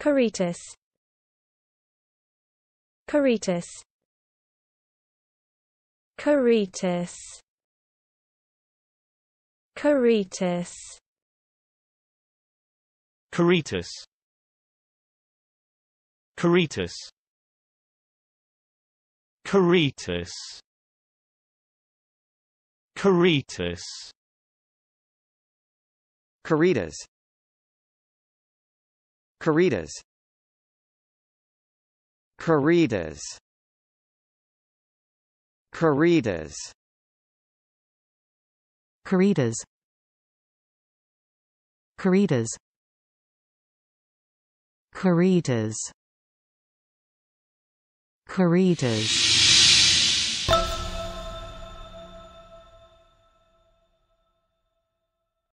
Caritas Caritas Caritas Caritas Caritas Caritas Caritas Caritas Caritas Caritas Caritas Caritas Caritas Caritas Caritas Caritas